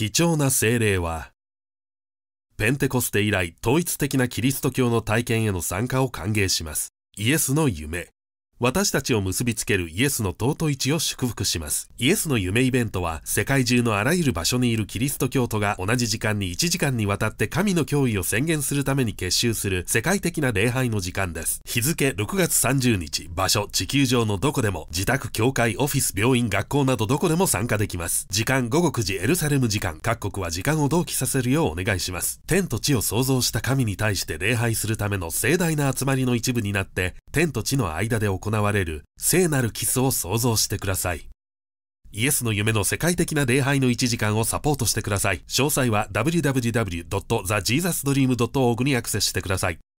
貴重な精霊は、ペンテコステ以来統一的なキリスト教の体験への参加を歓迎します。イエスの夢。私たちを結びつけるイエスの尊い地を祝福します。イエスの夢イベントは、世界中のあらゆる場所にいるキリスト教徒が同じ時間に1時間にわたって神の脅威を宣言するために結集する世界的な礼拝の時間です。日付6月30日、場所、地球上のどこでも、自宅、教会、オフィス、病院、学校などどこでも参加できます。時間午後9時エルサレム時間、各国は時間を同期させるようお願いします。天と地を創造した神に対して礼拝するための盛大な集まりの一部になって、天と地の間で行われる聖なるキスを想像してください。イエスの夢の世界的な礼拝の1時間をサポートしてください。詳細は www.thejesusdream.org にアクセスしてください。